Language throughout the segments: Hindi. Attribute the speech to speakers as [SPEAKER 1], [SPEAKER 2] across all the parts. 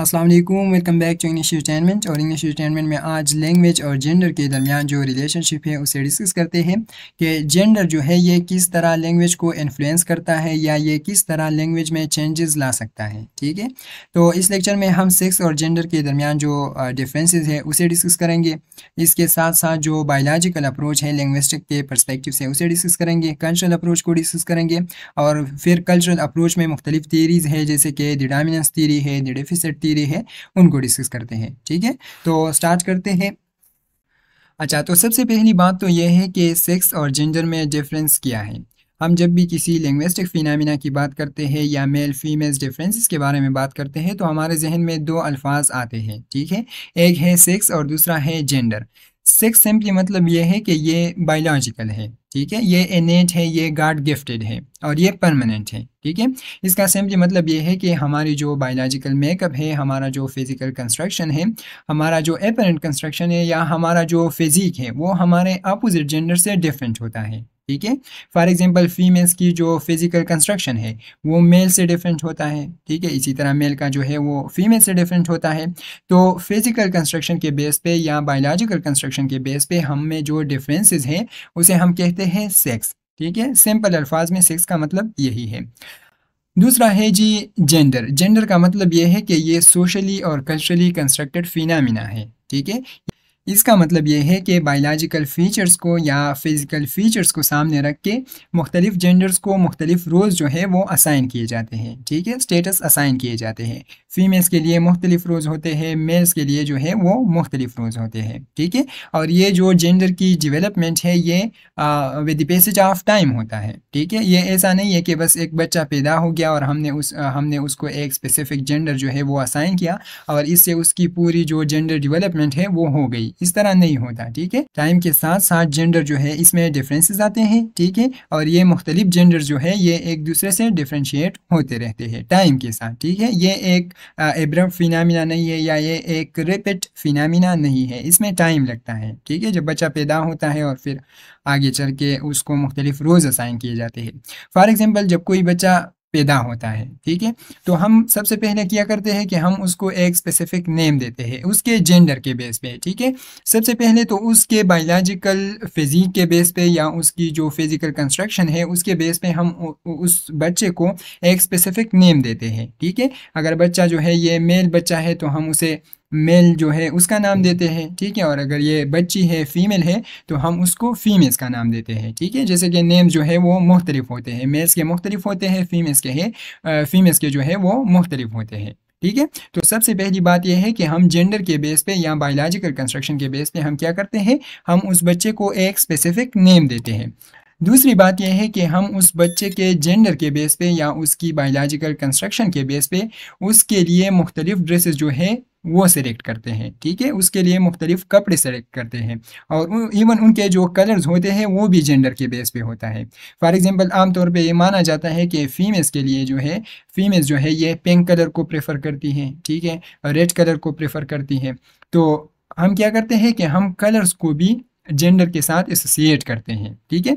[SPEAKER 1] अस्सलाम वालेकुम welcome back to English entertainment और इंग्लिश इंटरटेनमेंट में आज लैंग्वेज और जेंडर के दरमियान जो रिलेशनशिप है उसे डिस्कस करते हैं कि जेंडर जो है ये किस तरह लैंग्वेज को इन्फ्लुएंस करता है या ये किस तरह लैंग्वेज में चेंजेस ला सकता है ठीक है तो इस लेक्चर में हम सेक्स और जेंडर के दरमियान जो डिफ्रेंसेज है उसे डिस्कस करेंगे इसके साथ साथ जो बायोलॉजिकल अप्रोच है लैंग्वेस्टिक के परस्पेक्टिव से उसे डिस्कस करेंगे कल्चरल अप्रोच को डिस्कस करेंगे और फिर कल्चरल अप्रोच में मुख्तलिफ थीरीज़ है जैसे कि डिडामिनस थीरी है डिफिसट थीरी है उनको डिस्कस करते हैं ठीक है तो स्टार्ट करते हैं अच्छा तो सबसे पहली बात तो यह है कि सेक्स और जेंडर में डिफरेंस क्या है हम जब भी किसी लिंग्विस्टिक फिनमिना की बात करते हैं या मेल फीमेल डिफरेंसेस के बारे में बात करते हैं तो हमारे जहन में दो अल्फाज आते हैं ठीक है एक है सेक्स और दूसरा है जेंडर सेक्स सिंपली मतलब यह है कि ये बायोलॉजिकल है ठीक है ये इनेट है ये गाड गिफ्टेड है और ये परमानेंट है ठीक है इसका सिंपली मतलब ये है कि हमारी जो बायोलॉजिकल मेकअप है हमारा जो फिज़िकल कंस्ट्रक्शन है हमारा जो एपरेंट कंस्ट्रक्शन है या हमारा जो फिज़िक है वो हमारे अपोजिट जेंडर से डिफरेंट होता है ठीक है फॉर एग्जाम्पल फीमेल्स की जो फिजिकल कंस्ट्रक्शन है वो मेल से डिफरेंट होता है ठीक है इसी तरह मेल का जो है वो फीमेल से डिफरेंट होता है तो फिजिकल कंस्ट्रक्शन के बेस पे या बायोलॉजिकल कंस्ट्रक्शन के बेस पे हम में जो डिफरेंसेस हैं उसे हम कहते हैं सेक्स ठीक है सिंपल अल्फाज में सेक्स का मतलब यही है दूसरा है जी जेंडर जेंडर का मतलब यह है कि ये सोशली और कल्चरली कंस्ट्रक्टेड फिनामिना है ठीक है इसका मतलब ये है कि बायोलॉजिकल फ़ीचर्स को या फ़िज़िकल फ़ीचर्स को सामने रख के मुख्तलिफ़ जेंडर्स को मुख्तलिफ़ रोल्स जो है वो असाइन किए जाते हैं ठीक है स्टेटस असाइन किए जाते हैं फीमेल्स के लिए मुख्तलिफ़ रोल्स होते हैं मेल्स के लिए जो है वो मुख्तलिफ़ रोल्स होते हैं ठीक है और ये जो जेंडर की डिवेलपमेंट है ये with the passage of time होता है ठीक है ये ऐसा नहीं है कि बस एक बच्चा पैदा हो गया और हमने उस आ, हमने उसको एक स्पेसिफिक जेंडर जो है वो असाइन किया और इससे उसकी पूरी जो जेंडर डिवेलपमेंट है वो हो गई थी इस तरह नहीं होता ठीक है टाइम के साथ साथ जेंडर जो है इसमें डिफरेंसेस आते हैं ठीक है और ये मुख्तलिफ जेंडर जो है ये एक दूसरे से डिफ्रेंशिएट होते रहते हैं टाइम के साथ ठीक है ये एक एब्रम फिनामिना नहीं है या ये एक रिपिट फिनामिना नहीं है इसमें टाइम लगता है ठीक है जब बच्चा पैदा होता है और फिर आगे चल के उसको मुख्तलिफ रोज़ असाइन किए जाते हैं फॉर एग्ज़ाम्पल जब कोई बच्चा पैदा होता है ठीक है तो हम सबसे पहले क्या करते हैं कि हम उसको एक स्पेसिफिक नेम देते हैं उसके जेंडर के बेस पे ठीक है सबसे पहले तो उसके बायोलॉजिकल फिजिक के बेस पे या उसकी जो फिजिकल कंस्ट्रक्शन है उसके बेस पे हम उस बच्चे को एक स्पेसिफिक नेम देते हैं ठीक है अगर बच्चा जो है ये मेल बच्चा है तो हम उसे मेल जो है उसका नाम देते हैं ठीक है और अगर ये बच्ची है फीमेल है तो हम उसको फीमेल्स का नाम देते हैं ठीक है जैसे कि नेम जो है वो मुख्तलिफ होते हैं मेल्स के मुख्तलिफ होते हैं फीमेल्स के है फीमेल्स के जो है वो मुख्तलिफ होते हैं ठीक है तो सबसे पहली बात यह है कि हम जेंडर के बेस पे या बायोलॉजिकल कंस्ट्रक्शन के बेस पे हम क्या करते हैं हम उस बच्चे को एक स्पेसिफिक नेम देते हैं दूसरी बात यह है कि हम उस बच्चे के जेंडर के बेस पे या उसकी बायोलॉजिकल कंस्ट्रक्शन के बेस पे उसके लिए मुख्तलिफ ड्रेसेस जो है वो सेलेक्ट करते हैं ठीक है उसके लिए मुख्तलिफ कपड़े सेलेक्ट करते हैं और इवन उनके जो कलर्स होते हैं वो भी जेंडर के बेस पे होता है फॉर एग्जांपल तौर पे ये माना जाता है कि फीमेल्स के लिए जो है फीमेल्स जो है ये पिंक कलर को प्रेफर करती हैं ठीक है रेड कलर को प्रेफर करती हैं तो हम क्या करते हैं कि हम कलर्स को भी जेंडर के साथ एसोसिएट करते हैं ठीक है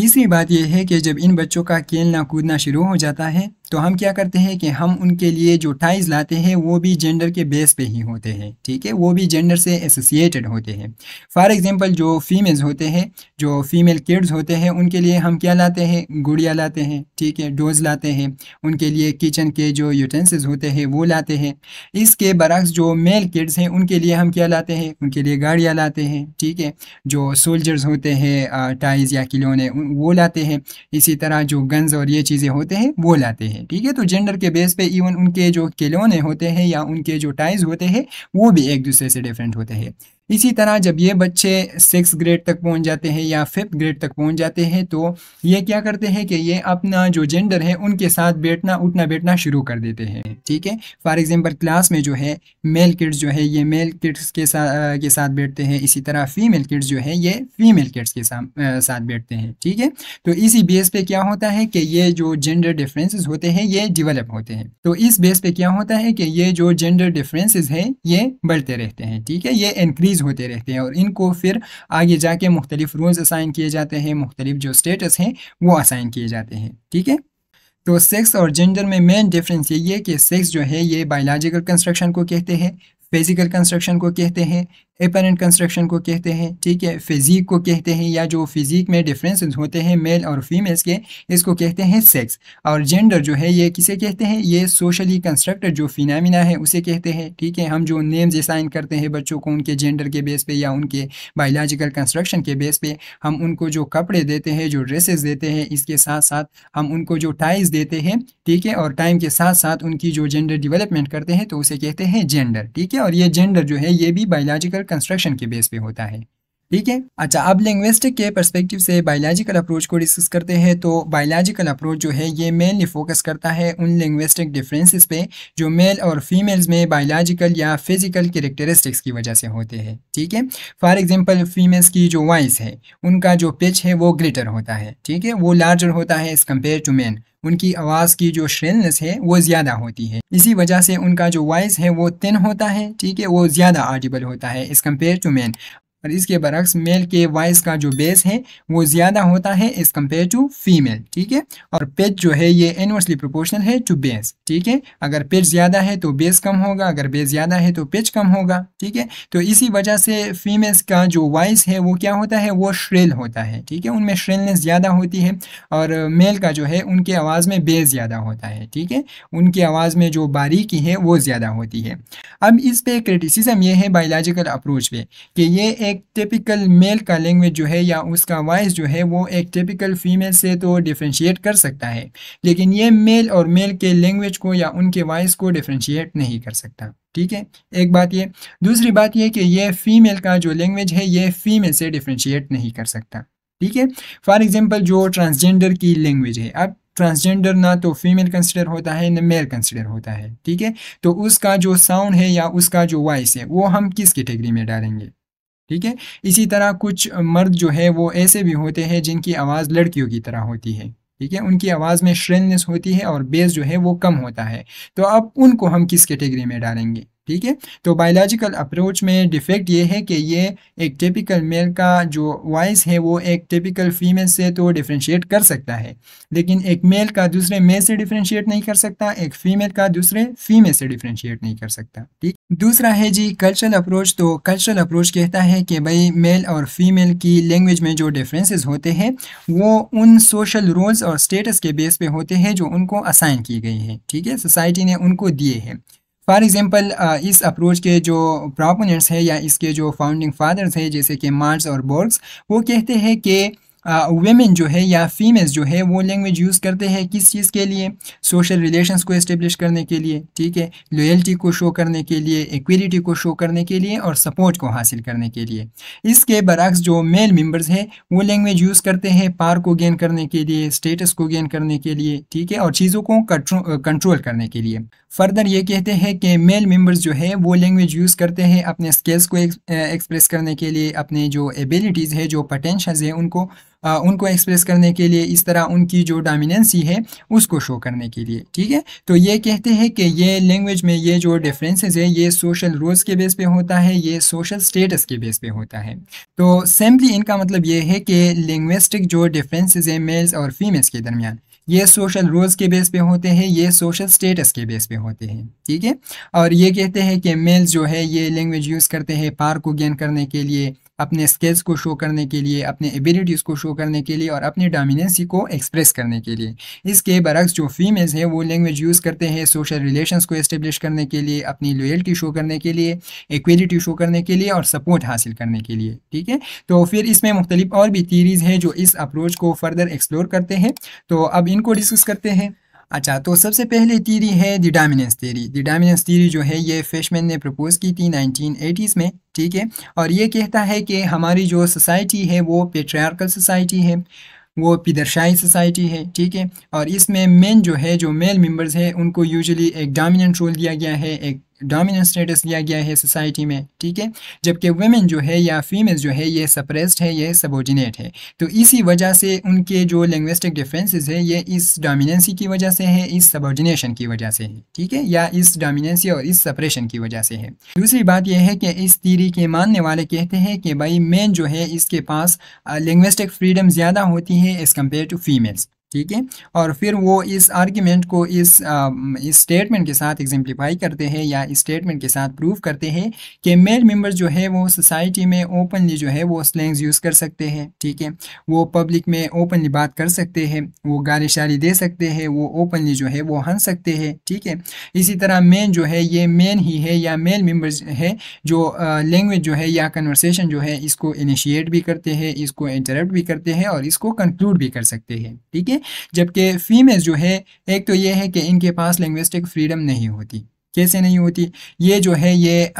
[SPEAKER 1] तीसरी बात यह है कि जब इन बच्चों का खेलना कूदना शुरू हो जाता है तो हम क्या करते हैं कि हम उनके लिए जो टाइज लाते हैं वो भी जेंडर के बेस पे ही होते हैं ठीक है वो भी जेंडर से एसोसिएटेड होते हैं फॉर एग्जांपल जो फीमेल्स होते हैं जो फीमेल किड्स होते हैं उनके लिए हम क्या लाते हैं गुड़िया लाते हैं ठीक है डोज लाते हैं उनके लिए किचन के जो यूटेंसिल्स होते हैं वो लाते हैं इसके बरक्स जो मेल किड्स हैं उनके लिए हम क्या लाते हैं उनके लिए गाड़ियाँ लाते हैं ठीक है जो सोल्जर्स होते हैं टाइज या खिलौने वो लाते हैं इसी तरह जो गन्स और ये चीज़ें होते हैं वो लाते हैं हैं ठीक है तो जेंडर के बेस पे इवन उनके जो केलोने होते हैं या उनके जो टाइज होते हैं वो भी एक दूसरे से डिफरेंट होते हैं इसी तरह जब ये बच्चे सिक्स ग्रेड तक पहुंच जाते हैं या फिफ्थ ग्रेड तक पहुंच जाते हैं तो ये क्या करते हैं कि ये अपना जो जेंडर है उनके साथ बैठना उठना बैठना शुरू कर देते हैं ठीक है फॉर एग्जांपल क्लास में जो है मेल किड्स जो है ये मेल किड्स के साथ के साथ बैठते हैं इसी तरह फीमेल किड्स जो है ये फीमेल किड्स के सा, साथ बैठते हैं ठीक है तो इसी बेस पर क्या होता है कि ये जो जेंडर डिफ्रेंसेज होते हैं ये डिवेलप होते हैं तो इस बेस पर क्या होता है कि ये जो जेंडर डिफ्रेंसेज है ये बढ़ते रहते हैं ठीक है ये इंक्रीज रिलीज़ होते रहते हैं और इनको फिर आगे जाके मुख्तलिफ रोल्स असाइन किए जाते हैं मुख्तलिफ जो स्टेटस हैं वो असाइन किए जाते हैं ठीक है तो सेक्स और जेंडर में मेन डिफरेंस यही है कि सेक्स जो है ये बायोलॉजिकल कंस्ट्रक्शन को कहते हैं फिजिकल कंस्ट्रक्शन को कहते हैं एपेरेंट कंस्ट्रक्शन को कहते हैं ठीक है फिजिक को कहते हैं या जो फिजिक में डिफरेंसेस होते हैं मेल और फीमेल्स के इसको कहते हैं सेक्स और जेंडर जो है ये किसे कहते हैं ये सोशली कंस्ट्रक्टेड जो फिनामिना है उसे कहते हैं ठीक है हम जो नेम्स असाइन करते हैं बच्चों को उनके जेंडर के बेस पे या उनके बायोलॉजिकल कंस्ट्रक्शन के बेस पे हम उनको जो कपड़े देते हैं जो ड्रेसेस देते हैं इसके साथ साथ हम उनको जो टाइज देते हैं ठीक है और टाइम के साथ साथ उनकी जो जेंडर डिवेलपमेंट करते हैं तो उसे कहते हैं जेंडर ठीक है और ये जेंडर जो है ये भी बायोलॉजिकल कंस्ट्रक्शन के बेस पे होता है ठीक है अच्छा अब लिंग्विस्टिक के परस्पेक्टिव से बायोलॉजिकल अप्रोच को डिस्कस करते हैं तो बायोलॉजिकल अप्रोच जो है ये मेनली फोकस करता है उन लिंग्विस्टिक डिफरेंसेस पे जो मेल और फीमेल्स में बायोलॉजिकल या फिजिकल कैरेक्टरिस्टिक्स की वजह से होते हैं ठीक है फॉर एग्जांपल फीमेल्स की जो वॉइस है उनका जो पिच है वो ग्रेटर होता है ठीक है वो लार्जर होता है एज़ कम्पेयर टू मैन उनकी आवाज़ की जो श्रेलनेस है वो ज़्यादा होती है इसी वजह से उनका जो वॉइस है वो तिन होता है ठीक है वो ज़्यादा आर्डिबल होता है एज़ कम्पेयर टू मैन और इसके बरक्स मेल के वॉइस का जो बेस है वो ज़्यादा होता है एज़ कम्पेयर टू फीमेल ठीक है और पिच जो है ये इनवर्सली प्रोपोर्शनल है टू बेस ठीक है अगर पिच ज़्यादा है तो बेस कम होगा अगर बेस ज़्यादा है तो पिच कम होगा ठीक है तो इसी वजह से फीमेल्स का जो वॉइस है वो क्या होता है वो श्रेल होता है ठीक है उनमें श्रेलनेस ज़्यादा होती है और मेल का जो है उनके आवाज़ में बेस ज़्यादा होता है ठीक है उनकी आवाज़ में जो बारीकी है वो ज़्यादा होती है अब इस पे क्रिटिसिज्म ये है बायोलॉजिकल अप्रोच पे कि ये एक टिपिकल मेल का लैंग्वेज जो है या उसका वॉइस जो है वो एक टिपिकल फीमेल से तो डिफ्रेंशिएट कर सकता है लेकिन ये मेल और मेल के लैंग्वेज को या उनके वॉइस को डिफ्रेंशिएट नहीं कर सकता ठीक है एक बात ये दूसरी बात ये कि ये फीमेल का जो लैंग्वेज है ये फीमेल से डिफ्रेंशिएट नहीं कर सकता ठीक है फॉर एग्जाम्पल जो ट्रांसजेंडर की लैंग्वेज है अब ट्रांसजेंडर ना तो फीमेल कंसिडर होता है ना मेल कंसिडर होता है ठीक है तो उसका जो साउंड है या उसका जो वॉइस है वो हम किस कैटेगरी में डालेंगे ठीक है इसी तरह कुछ मर्द जो है वो ऐसे भी होते हैं जिनकी आवाज़ लड़कियों की तरह होती है ठीक है उनकी आवाज़ में श्रेननेस होती है और बेस जो है वो कम होता है तो अब उनको हम किस कैटेगरी में डालेंगे ठीक है तो बायोलॉजिकल अप्रोच में डिफेक्ट ये है कि ये एक टिपिकल मेल का जो वॉइस है वो एक टिपिकल फीमेल से तो डिफ्रेंशिएट कर सकता है लेकिन एक मेल का दूसरे मेल से डिफ्रेंशिएट नहीं कर सकता एक फीमेल का दूसरे फीमेल से डिफ्रेंशिएट नहीं कर सकता ठीक दूसरा है जी कल्चरल अप्रोच तो कल्चरल अप्रोच कहता है कि भाई मेल और फीमेल की लैंग्वेज में जो डिफरेंसेस होते हैं वो उन सोशल रोल्स और स्टेटस के बेस पे होते हैं जो उनको असाइन किए गए हैं ठीक है सोसाइटी ने उनको दिए हैं फॉर एग्ज़ाम्पल uh, इस अप्रोच के जो प्रोपोनेंट्स हैं या इसके जो फाउंडिंग फादर्स हैं जैसे कि मार्स और बोर्ग्स वो कहते हैं कि वेमेन जो है या फीमेल्स जो है वो लैंग्वेज यूज़ करते हैं किस चीज़ के लिए सोशल रिलेशंस को इस्टेब्लिश करने के लिए ठीक है लॉयल्टी को शो करने के लिए एक्विलिटी को शो करने के लिए और सपोर्ट को हासिल करने के लिए इसके बरक्स जो मेल मेम्बर्स हैं वो लैंग्वेज यूज़ करते हैं पार को गेन करने के लिए स्टेटस को गेन करने के लिए ठीक है और चीज़ों को कंट्रोल करने के लिए फर्दर ये कहते हैं कि मेल मेम्बर्स जो है वो लैंग्वेज यूज़ करते हैं अपने स्किल्स को एक्सप्रेस करने के लिए अपने जो एबिलिटीज़ है जो पोटेंशल्स हैं उनको उनको एक्सप्रेस करने के लिए इस तरह उनकी जो डोमिनेंसी है उसको शो करने के लिए ठीक है तो ये कहते हैं कि ये लैंग्वेज में ये जो डिफरेंसेस है ये सोशल रोल्स के बेस पे होता है ये सोशल स्टेटस के बेस पे होता है तो सिंपली इनका मतलब ये है कि लिंग्विस्टिक जो डिफरेंसेस है मेल्स और फीमेल्स के दरमियान ये सोशल रोल्स के बेस पे होते हैं ये सोशल स्टेटस के बेस पे होते हैं ठीक है और ये कहते हैं कि मेल्स जो है ये लैंग्वेज यूज़ करते हैं पार को गेन करने के लिए अपने स्किल्स को शो करने के लिए अपने एबिलिटीज़ को शो करने के लिए और अपनी डोमिनेंसी को एक्सप्रेस करने के लिए इसके बरक्स जो फीमेल्स हैं वो लैंग्वेज यूज़ करते हैं सोशल रिलेशंस को इस्टेब्लिश करने के लिए अपनी लॉयल्टी शो करने के लिए एक्विलिटी शो करने के लिए और सपोर्ट हासिल करने के लिए ठीक है तो फिर इसमें मुख्तलिफ और भी थीरीज़ हैं जो इस अप्रोच को फर्दर एक्सप्लोर करते हैं तो अब इनको डिस्कस करते हैं अच्छा तो सबसे पहली थीरी है the dominance theory the dominance theory जो है ये फिशमैन ने प्रपोज की थी 1980s में ठीक है और ये कहता है कि हमारी जो सोसाइटी है वो पेट्रियार्कल सोसाइटी है वो पिदरशाही सोसाइटी है ठीक है और इसमें मेन जो है जो मेल मेंबर्स है उनको यूजुअली एक डामिनेंट रोल दिया गया है एक डोमिनेंट स्टेटस लिया गया है सोसाइटी में ठीक है जबकि वेमेन जो है या फीमेल जो है ये सप्रेस्ड है ये सबोर्डिनेट है तो इसी वजह से उनके जो लिंग्विस्टिक डिफरेंसेस है ये इस डोमिनेंसी की वजह से है इस सबोर्डिनेशन की वजह से है ठीक है या इस डोमिनेंसी और इस सप्रेशन की वजह से है दूसरी बात यह है कि इस तीरी के मानने वाले कहते हैं कि भाई मेन जो है इसके पास लिंग्विस्टिक फ्रीडम ज़्यादा होती है एज़ कम्पेयर टू फीमेल्स ठीक है और फिर वो इस आर्ग्यूमेंट को इस आ, इस स्टेटमेंट के साथ एग्जाम्प्लीफाई करते हैं या स्टेटमेंट के साथ प्रूव करते हैं कि मेल मेंबर जो है वो सोसाइटी में ओपनली जो है वो स्लैंग्स यूज़ कर सकते हैं ठीक है वो पब्लिक में ओपनली बात कर सकते हैं वो गाली शाली दे सकते हैं वो ओपनली जो है वो हंस सकते हैं ठीक है इसी तरह मेन जो है ये मेन ही है या मेल मेम्बर है जो लैंग्वेज जो है या कन्वर्सेशन जो है इसको इनिशिएट भी करते हैं इसको इंटरप्ट भी करते हैं और इसको कंक्लूड भी कर सकते हैं ठीक है जबकि फीमेल जो है एक तो ये है कि इनके पास लिंग्विस्टिक फ्रीडम नहीं होती कैसे नहीं होती ये जो है ये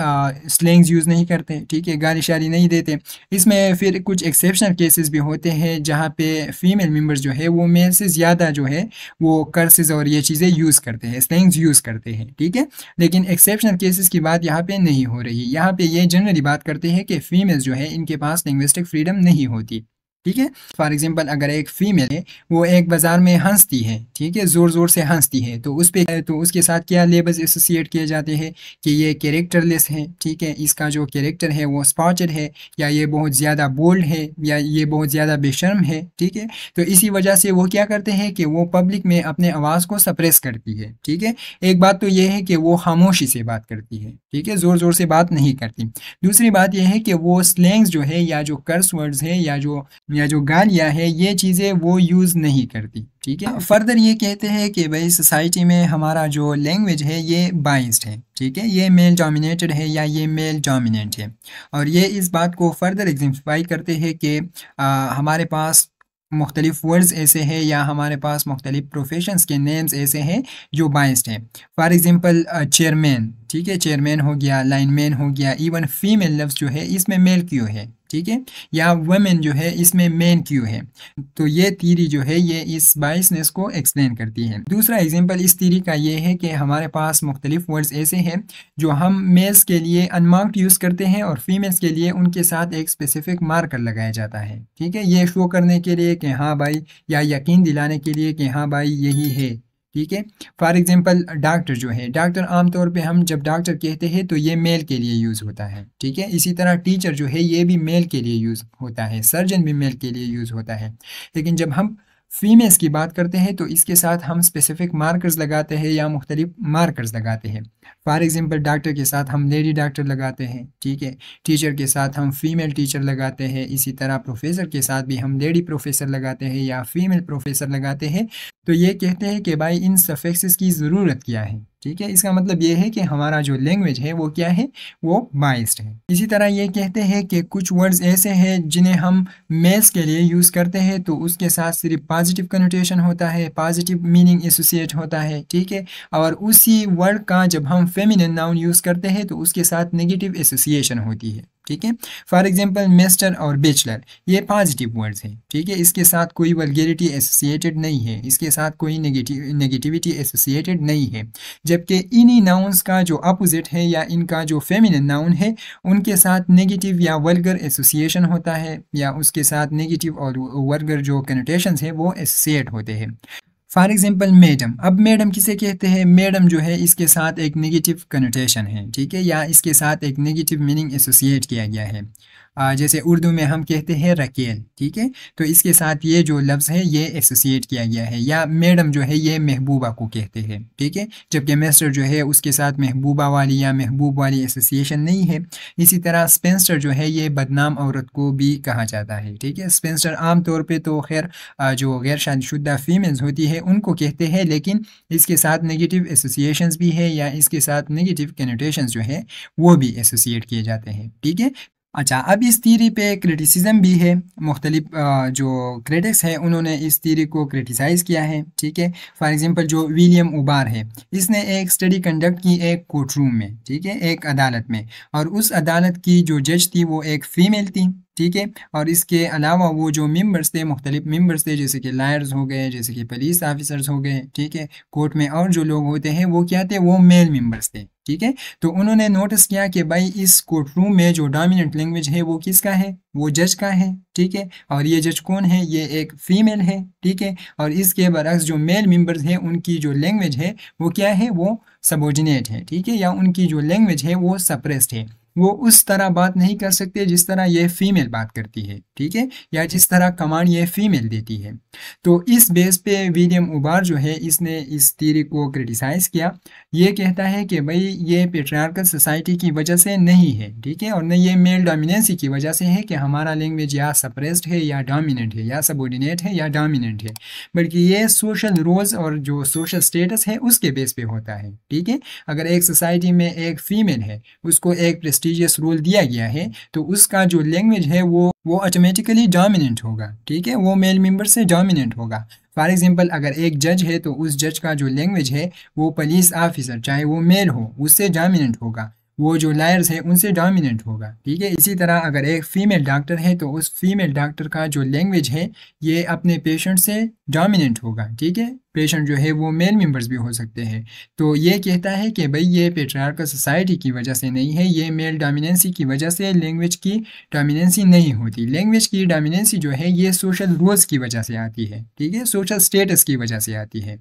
[SPEAKER 1] स्लैंग्स यूज़ नहीं करते ठीक है गाली शाली नहीं देते इसमें फिर कुछ एक्सेप्शनल केसेस भी होते हैं जहाँ पे फीमेल मेंबर्स जो है वो मेल से ज़्यादा जो है वो कर्सेज और ये चीज़ें यूज़ करते हैं स्लैंग्स यूज़ करते हैं ठीक है लेकिन एक्सेप्शनल केसेस की बात यहाँ पर नहीं हो रही यहाँ पर ये जनरली बात करते हैं कि फीमेल जो है इनके पास लिंग्विस्टिक फ्रीडम नहीं होती ठीक है फॉर एग्जाम्पल अगर एक फीमेल है वो एक बाजार में हंसती है ठीक है जोर जोर से हंसती है तो उस पर तो उसके साथ क्या लेबल्स एसोसिएट किए जाते हैं कि ये कैरेक्टरलेस है ठीक है इसका जो कैरेक्टर है वो स्पॉटेड है या ये बहुत ज़्यादा बोल्ड है या ये बहुत ज़्यादा बेशर्म है ठीक है तो इसी वजह से वो क्या करते हैं कि वो पब्लिक में अपने आवाज़ को सप्रेस करती है ठीक है एक बात तो यह है कि वो खामोशी से बात करती है ठीक है ज़ोर ज़ोर से बात नहीं करती दूसरी बात यह है कि वो स्लैंग्स जो है या जो कर्स वर्ड्स है या जो या जो गालियाँ है ये चीज़ें वो यूज़ नहीं करती ठीक है फर्दर ये कहते हैं कि भाई सोसाइटी में हमारा जो लैंग्वेज है ये बाइस्ड है ठीक है ये मेल डोमिनेटेड है या ये मेल डोमिनेंट है और ये इस बात को फर्दर एग्जिफाई करते हैं कि हमारे पास मुख्तलिफ़ वर्ड्स ऐसे हैं या हमारे पास मुख्तलिफ़ प्रोफेशंस के नेम्स ऐसे हैं जो बाइस्ड हैं फॉर एग्ज़ाम्पल चेयरमैन ठीक है चेयरमैन हो गया लाइन मैन हो गया इवन फीमेल लफ्ज़ जो है इसमें मेल क्यों है ठीक है या वेमेन जो है इसमें मेन क्यों है तो ये थीरी जो है ये इस बाइसनेस को एक्सप्लेन करती है दूसरा एग्जांपल इस थीरी का ये है कि हमारे पास मुख्तलिफ वर्ड्स ऐसे हैं जो हम मेल्स के लिए अनमार्क्ड यूज़ करते हैं और फीमेल्स के लिए उनके साथ एक स्पेसिफिक मार्कर लगाया जाता है ठीक है ये शो करने के लिए कि हाँ भाई या यकीन दिलाने के लिए कि हाँ भाई यही है ठीक है फॉर एग्जांपल डॉक्टर जो है डॉक्टर आमतौर पे हम जब डॉक्टर कहते हैं तो ये मेल के लिए यूज़ होता है ठीक है इसी तरह टीचर जो है ये भी मेल के लिए यूज़ होता है सर्जन भी मेल के लिए यूज़ होता है लेकिन जब हम फीमेल्स की बात करते हैं तो इसके साथ हम स्पेसिफिक मार्कर्स लगाते हैं या मुख्तलिफ मार्कर्स लगाते हैं फॉर एग्ज़ाम्पल डॉक्टर के साथ हम लेडी डॉक्टर लगाते हैं ठीक है टीचर के साथ हम फीमेल टीचर लगाते हैं इसी तरह प्रोफेसर के साथ भी हम लेडी प्रोफेसर लगाते हैं या फीमेल प्रोफेसर लगाते हैं तो ये कहते हैं कि भाई इन सफेक्सेस की ज़रूरत क्या है ठीक है इसका मतलब ये है कि हमारा जो लैंग्वेज है वो क्या है वो बाइस्ड है इसी तरह ये कहते हैं कि कुछ वर्ड्स ऐसे हैं जिन्हें हम मेल्स के लिए यूज़ करते हैं तो उसके साथ सिर्फ पॉजिटिव कनोटेशन होता है पॉजिटिव मीनिंग एसोसिएट होता है ठीक है और उसी वर्ड का जब हम हम फेमिनिन नाउन यूज़ करते हैं तो उसके साथ नेगेटिव एसोसिएशन होती है ठीक है फॉर एग्जांपल मिस्टर और बेचलर ये पॉजिटिव वर्ड्स हैं ठीक है इसके साथ कोई वलगेरिटी एसोसिएटेड नहीं है इसके साथ कोई नेगेटिविटी एसोसिएटेड नहीं है जबकि इन्हीं नाउन्स का जो अपोजिट है या इनका जो फेमिनिन नाउन है उनके साथ नेगेटिव या वर्गर एसोसिएशन होता है या उसके साथ नेगेटिव और वर्गर जो कनोटेशन है वो एसोसिएट होते हैं फॉर एग्जाम्पल मैडम अब मैडम किसे कहते हैं मैडम जो है इसके साथ एक नेगेटिव कनोटेशन है ठीक है या इसके साथ एक नेगेटिव मीनिंग एसोसिएट किया गया है जैसे उर्दू में हम कहते हैं रकेल ठीक है तो इसके साथ ये जो लफ्ज़ है ये एसोसिएट किया गया है या मैडम जो है ये महबूबा को कहते हैं ठीक है जबकि मेस्टर जो है उसके साथ महबूबा वाली या महबूब वाली एसोसिएशन नहीं है इसी तरह स्पेंसर जो है ये बदनाम औरत को भी कहा जाता है ठीक है स्पेंसर आमतौर पर तो खैर जो गैर शादीशुदा फीमेल्स होती है उनको कहते हैं लेकिन इसके साथ नेगेटिव एसोसिएशन भी है या इसके साथ नेगेटिव कनोटेशन जो है वो भी एसोसिएट किए जाते हैं ठीक है अच्छा अब इस थीरी पे क्रिटिसिज्म भी है मुख्तलिफ जो क्रिटिक्स हैं उन्होंने इस थीरी को क्रिटिसाइज़ किया है ठीक है फॉर एग्जांपल जो विलियम उबार है इसने एक स्टडी कंडक्ट की एक कोर्ट रूम में ठीक है एक अदालत में और उस अदालत की जो जज थी वो एक फ़ीमेल थी ठीक है और इसके अलावा वो जो मेम्बर्स थे मुख्तलिफ मेंबर्स थे जैसे कि लायर्स हो गए जैसे कि पुलिस ऑफिसर्स हो गए ठीक है कोर्ट में और जो लोग होते हैं वो क्या थे वो मेल मेंबर्स थे ठीक है तो उन्होंने नोटिस किया कि भाई इस कोर्ट रूम में जो डोमिनेंट लैंग्वेज है वो किसका है वो जज का है ठीक है और ये जज कौन है ये एक फीमेल है ठीक है और इसके बरक्स जो मेल मेम्बर्स हैं उनकी जो लैंग्वेज है वो क्या है वो सबोर्डिनेट है ठीक है या उनकी जो लैंग्वेज है वो सप्रेस्ड है वो उस तरह बात नहीं कर सकते जिस तरह यह फीमेल बात करती है ठीक है या जिस तरह कमांड यह फीमेल देती है तो इस बेस पे विलियम उबार जो है इसने इस थीरी को क्रिटिसाइज किया ये कहता है कि भाई ये पेट्रियार्कल सोसाइटी की वजह से नहीं है ठीक है और न ये मेल डोमिनेंसी की वजह से है कि हमारा लैंग्वेज या सप्रेस्ड है या डोमिनेंट है या सबोर्डिनेट है या डोमिनेंट है बल्कि ये सोशल रोल्स और जो सोशल स्टेटस है उसके बेस पे होता है ठीक है अगर एक सोसाइटी में एक फीमेल है उसको एक प्रेस्टीज प्रेस्टिजियस रूल दिया गया है तो उसका जो लैंग्वेज है वो वो ऑटोमेटिकली डोमिनेंट होगा ठीक है वो मेल मेंबर से डोमिनेंट होगा फॉर एग्जाम्पल अगर एक जज है तो उस जज का जो लैंग्वेज है वो पुलिस ऑफिसर चाहे वो मेल हो उससे डोमिनेंट होगा वो जो लेयर्स है उनसे डोमिनेंट होगा ठीक है इसी तरह अगर एक फ़ीमेल डॉक्टर है तो उस फीमेल डॉक्टर का जो लैंग्वेज है ये अपने पेशेंट से डोमिनेंट होगा ठीक है पेशेंट जो है वो मेल मेंबर्स भी हो सकते हैं तो ये कहता है कि भाई ये पेट्रार्कल सोसाइटी की वजह से नहीं है ये मेल डोमिनेंसी की वजह से लैंग्वेज की डोमिनेंसी नहीं होती लैंग्वेज की डोमिनेंसी जो है ये सोशल रूल्स की वजह से आती है ठीक है सोशल स्टेटस की वजह से आती है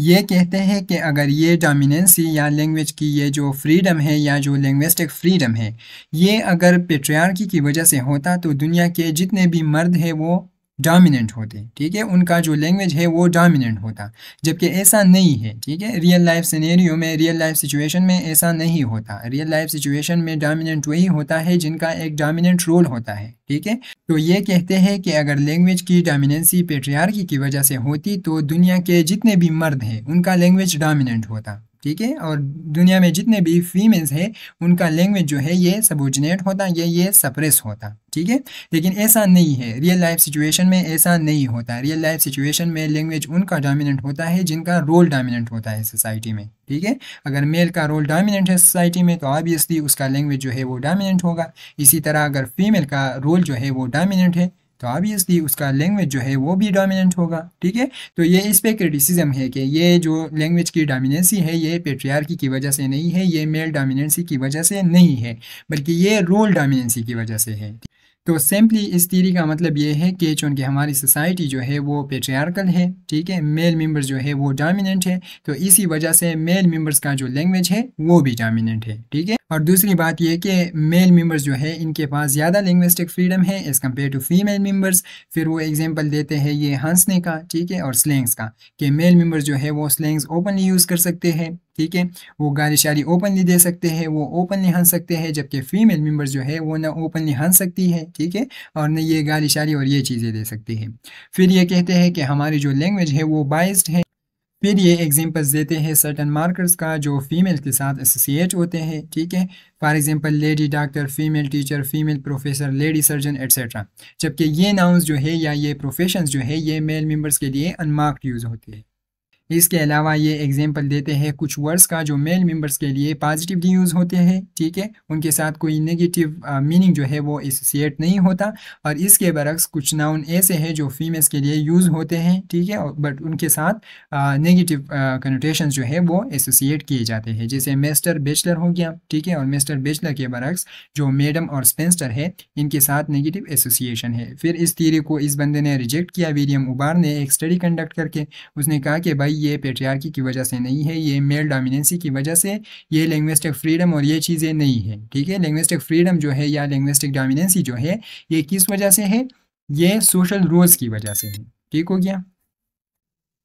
[SPEAKER 1] ये कहते हैं कि अगर ये डोमिनेंसी या लैंग्वेज की ये जो फ्रीडम है या जो लैंग्वेस्टिक फ्रीडम है ये अगर पेट्रियार्की की वजह से होता तो दुनिया के जितने भी मर्द हैं वो डोमिनेंट होते ठीक है उनका जो लैंग्वेज है वो डोमिनेंट होता जबकि ऐसा नहीं है ठीक है रियल लाइफ सिनेरियो में रियल लाइफ सिचुएशन में ऐसा नहीं होता रियल लाइफ सिचुएशन में डोमिनेंट वही होता है जिनका एक डोमिनेंट रोल होता है ठीक है तो ये कहते हैं कि अगर लैंग्वेज की डोमिनेंसी पेट्रियार्की की वजह से होती तो दुनिया के जितने भी मर्द हैं उनका लैंग्वेज डोमिनेंट होता ठीक है और दुनिया में जितने भी फीमेल्स है उनका लैंग्वेज जो है ये सबोर्डिनेट होता या ये सप्रेस होता ठीक है लेकिन ऐसा नहीं है रियल लाइफ सिचुएशन में ऐसा नहीं होता रियल लाइफ सिचुएशन में लैंग्वेज उनका डोमिनेंट होता है जिनका रोल डोमिनेंट होता है सोसाइटी में ठीक है अगर मेल का रोल डोमिनेंट है सोसाइटी में तो ऑब्वियसली उसका लैंग्वेज जो है वो डोमिनेंट होगा इसी तरह अगर फीमेल का रोल जो है वो डोमिनेंट है तो ऑबियसली उसका लैंग्वेज जो है वो भी डोमिनेंट होगा ठीक है तो ये इस पर क्रिटिसिज्म है कि ये जो लैंग्वेज की डोमिनेंसी है ये पेट्रियार्की की वजह से नहीं है ये मेल डोमिनेंसी की वजह से नहीं है बल्कि ये रोल डोमिनेंसी की वजह से है तो सिंपली इस थीरी का मतलब ये है कि चूँकि हमारी सोसाइटी जो है वो पेट्रियारकल है ठीक है मेल मेंबर्स जो है वो डोमिनेंट है तो इसी वजह से मेल मेंबर्स का जो लैंग्वेज है वो भी डोमिनेंट है ठीक है और दूसरी बात यह कि मेल मेंबर्स जो है इनके पास ज़्यादा लिंग्विस्टिक फ्रीडम है as compare to female members फिर वो एग्जाम्पल देते हैं ये हंसने का ठीक है और स्लैंग्स का कि मेल मेंबर्स जो है वो स्लैंग्स ओपनली यूज़ कर सकते हैं ठीक है वो गालिशारी ओपनली दे सकते हैं वो ओपनली हंस सकते हैं जबकि फीमेल मेम्बर जो है वो ना ओपनली हंस सकती है ठीक है और न ये गाली और ये चीज़ें दे सकती है फिर ये कहते हैं कि हमारी जो लैंग्वेज है वो बाइस्ड है फिर ये एग्जाम्पल्स देते हैं सर्टन मार्कर्स का जो फीमेल के साथ एसोसिएट होते हैं ठीक है for example lady doctor female teacher female professor lady surgeon etcetera जबकि ये नाउंस जो है या ये प्रोफेशंस जो है ये मेल मेंबर्स के लिए अनमार्क्ड यूज़ होते हैं इसके अलावा ये एग्जाम्पल देते हैं कुछ वर्ड्स का जो मेल मेम्बर्स के लिए पॉजिटिवली यूज़ होते हैं ठीक है उनके साथ कोई नेगेटिव मीनिंग जो है वो एसोसिएट नहीं होता और इसके बरक्स कुछ नाउन ऐसे हैं जो फीमेल्स के लिए यूज़ होते हैं ठीक है बट उनके साथ नेगेटिव कनोटेशन जो है वो एसोसिएट किए जाते हैं जैसे मेस्टर बेचलर हो गया ठीक है और मेस्टर बेचलर के बरक्स जो मैडम और स्पेंस्टर है इनके साथ नेगेटिव एसोसिएशन है फिर इस थीरी को इस बंदे ने रिजेक्ट किया विलियम उबार ने एक स्टडी कंडक्ट करके उसने कहा कि भाई ये पेट्रियार्की की वजह से नहीं है ये मेल डोमिनेंसी की वजह से ये लैंग्विस्टिक फ्रीडम और ये चीज़ें नहीं है ठीक है लैंग्विस्टिक फ्रीडम जो है या लैंग्वेस्टिक डोमिनेंसी जो है ये किस वजह से है ये सोशल रूल्स की वजह से है ठीक हो गया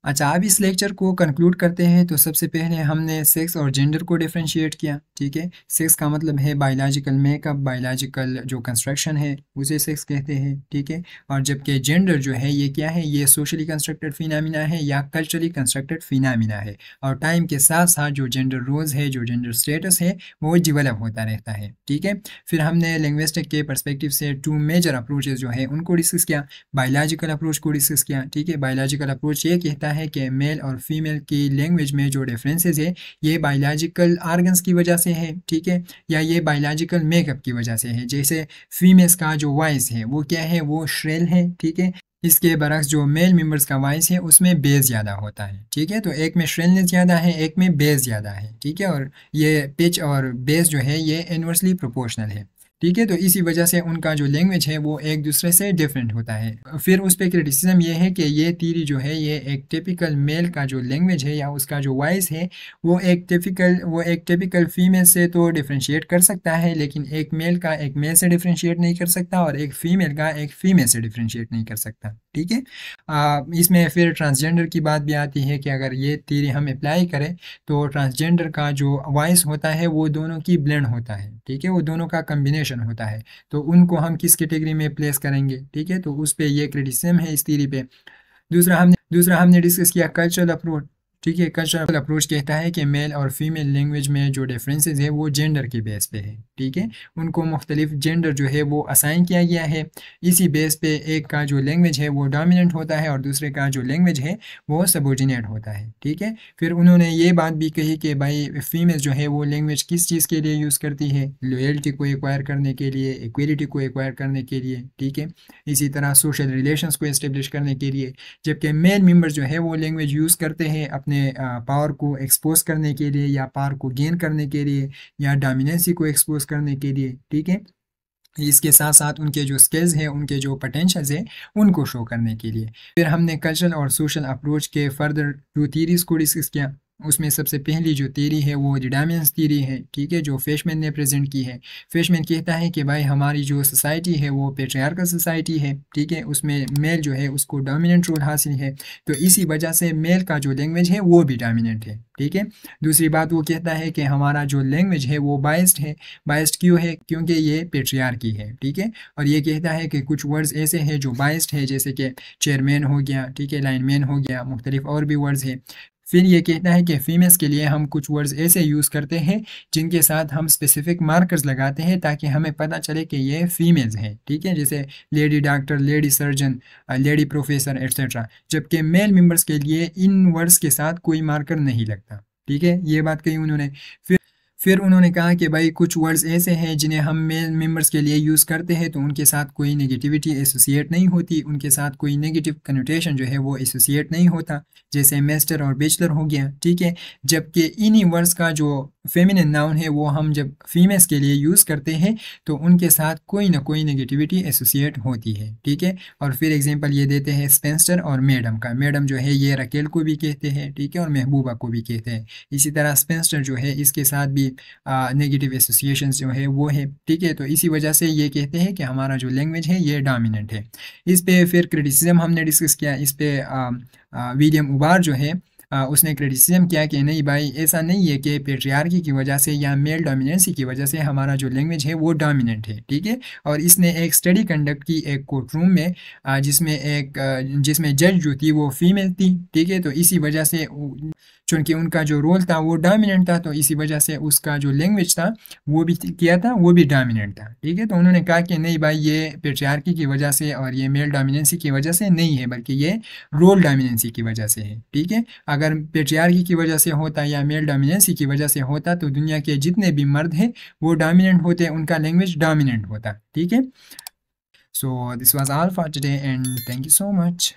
[SPEAKER 1] अच्छा अब इस लेक्चर को कंक्लूड करते हैं तो सबसे पहले हमने सेक्स और जेंडर को डिफ्रेंशिएट किया ठीक है सेक्स का मतलब है बायोलॉजिकल मेकअप बायोलॉजिकल जो कंस्ट्रक्शन है उसे सेक्स कहते हैं ठीक है और जबकि जेंडर जो है ये क्या है ये सोशली कंस्ट्रक्टेड फिनामिना है या कल्चरली कंस्ट्रक्टेड फिनामिना है और टाइम के साथ साथ जो जेंडर रोल्स है जो जेंडर स्टेटस है वो डिवेलप होता रहता है ठीक है फिर हमने लिंग्विस्टिक के परस्पेक्टिव से टू मेजर अप्रोचेज जो है उनको डिस्कस किया बायोलॉजिकल अप्रोच को डिस्कस किया ठीक है बायोलॉजिकल अप्रोच ये कहता है है कि मेल और फीमेल की लैंग्वेज में जो डिफरेंसेस है ये बायोलॉजिकल आर्गन्स की वजह से है ठीक है या ये बायोलॉजिकल मेकअप की वजह से है जैसे फीमेल्स का जो वॉइस है वो क्या है वो श्रेल है ठीक है इसके बरक्स जो मेल मेंबर्स का वॉइस है उसमें बेस ज़्यादा होता है ठीक है तो एक में श्रेलनेस ज़्यादा है एक में बेस ज़्यादा है ठीक है और ये पिच और बेस जो है ये इन्वर्सली प्रोपोर्शनल है ठीक है तो इसी वजह से उनका जो लैंग्वेज है वो एक दूसरे से डिफरेंट होता है फिर उस पर क्रिटिसिज्म ये है कि ये तीरी जो है ये एक टिपिकल मेल का जो लैंग्वेज है या उसका जो वॉइस है वो एक टिपिकल वो एक टिपिकल फीमेल से तो डिफ्रेंशिएट कर सकता है लेकिन एक मेल का एक मेल से डिफ्रेंशिएट नहीं कर सकता और एक फीमेल का एक फीमेल से डिफ्रेंशिएट नहीं कर सकता ठीक है इसमें फिर ट्रांसजेंडर की बात भी आती है कि अगर ये थीरी हम अप्लाई करें तो ट्रांसजेंडर का जो वॉइस होता है वो दोनों की ब्लेंड होता है ठीक है वो दोनों का कम्बिनेशन होता है तो उनको हम किस कैटेगरी में प्लेस करेंगे ठीक है तो उस पर यह क्रिटिसम है इस थीरी पे दूसरा हमने दूसरा हमने डिस्कस किया कल्चरल अप्रोच ठीक है कल्चरल अप्रोच कहता है कि मेल और फीमेल लैंग्वेज में जो डिफरेंसेस है वो जेंडर के बेस पे है ठीक है उनको मुख्तलिफ जेंडर जो है वो असाइन किया गया है इसी बेस पे एक का जो लैंग्वेज है वो डोमिनेंट होता है और दूसरे का जो लैंग्वेज है वो सबोर्डिनेट होता है ठीक है फिर उन्होंने ये बात भी कही कि भाई फीमेल जो है वो लैंग्वेज किस चीज़ के लिए यूज़ करती है लोयल्टी को एक्वायर करने के लिए इक्वलिटी को एक्वायर करने के लिए ठीक है इसी तरह सोशल रिलेशन को इस्टेब्लिश करने के लिए जबकि मेल मेम्बर जो है वो लैंग्वेज यूज़ करते हैं अपने पावर को एक्सपोज करने के लिए या पावर को गेन करने के लिए या डामिनेसी को एक्सपोज यूज़ करने के लिए ठीक है इसके साथ साथ उनके जो स्किल्स हैं उनके जो पोटेंशल्स हैं उनको शो करने के लिए फिर हमने कल्चरल और सोशल अप्रोच के फर्दर टू थीरीज़ को डिस्कस किया उसमें सबसे पहली जो तेरी है वो डिडामेंस तेरी है ठीक है जो फेशमैन ने प्रेजेंट की है फेशमैन कहता है कि भाई हमारी जो सोसाइटी है वो पेट्रियार्कल सोसाइटी है ठीक है उसमें मेल जो है उसको डोमिनेंट रोल हासिल है तो इसी वजह से मेल का जो लैंग्वेज है वो भी डोमिनेंट है ठीक है दूसरी बात वो कहता है कि हमारा जो लैंग्वेज है वो बाइस्ड है बाइस्ड क्यों है क्योंकि ये पेट्रियार की है ठीक है और ये कहता है कि कुछ वर्ड्स ऐसे हैं जो बाइस्ड है जैसे कि चेयरमैन हो गया ठीक है लाइनमैन हो गया मुख्तलिफ और भी वर्ड्स है फिर ये कहता है कि फीमेल्स के लिए हम कुछ वर्ड्स ऐसे यूज़ करते हैं जिनके साथ हम स्पेसिफिक मार्कर्स लगाते हैं ताकि हमें पता चले कि ये फीमेल्स हैं ठीक है जैसे lady doctor lady surgeon lady professor etcetera जबकि मेल मेम्बर्स के लिए इन वर्ड्स के साथ कोई मार्कर नहीं लगता ठीक है ये बात कही उन्होंने फिर फिर उन्होंने कहा कि भाई कुछ वर्ड्स ऐसे हैं जिन्हें हम मेल मेम्बर्स के लिए यूज़ करते हैं तो उनके साथ कोई नेगेटिविटी एसोसिएट नहीं होती उनके साथ कोई नेगेटिव कन्नोटेशन जो है वो एसोसिएट नहीं होता जैसे मेस्टर और बेचलर हो गया ठीक है जबकि इन्हीं वर्ड्स का जो फेमिनिन नाउन है वो हम जब फीमेल्स के लिए यूज़ करते हैं तो उनके साथ कोई ना कोई नेगेटिविटी एसोसिएट होती है ठीक है और फिर एग्जांपल ये देते हैं स्पेंस्टर और मैडम का मैडम जो है ये रकेल को भी कहते हैं ठीक है और महबूबा को भी कहते हैं इसी तरह स्पेंस्टर जो है इसके साथ भी नेगेटिव एसोसिएशन जो है वो है ठीक है तो इसी वजह से ये कहते हैं कि हमारा जो लैंग्वेज है ये डामिनेंट है इस पर फिर क्रिटिसिज्म हमने डिस्कस किया इस पर विलियम उबार जो है उसने क्रिटिसिज्म किया कि नहीं भाई ऐसा नहीं है कि पेट्रियार्की की वजह से या मेल डोमिनेंसी की वजह से हमारा जो लैंग्वेज है वो डोमिनेंट है ठीक है और इसने एक स्टडी कंडक्ट की एक कोर्ट रूम में जिसमें एक जिसमें जज जो थी वो फीमेल थी ठीक है तो इसी वजह से चूँकि उनका जो रोल था वो डामिनेंट था तो इसी वजह से उसका जो लैंग्वेज था वो भी किया था वो भी डामिनेंट था ठीक है तो उन्होंने कहा कि नहीं भाई ये पेट्रियार्की की वजह से और ये मेल डोमिनेंसी की वजह से नहीं है बल्कि ये रोल डोमिनेंसी की वजह से है ठीक है अगर पेट्रियार्की की वजह से होता या मेल डोमिनेंसी की वजह से होता तो दुनिया के जितने भी मर्द हैं वो डोमिनेंट होते उनका लैंग्वेज डोमिनेंट होता ठीक है so this was all for today and thank you so much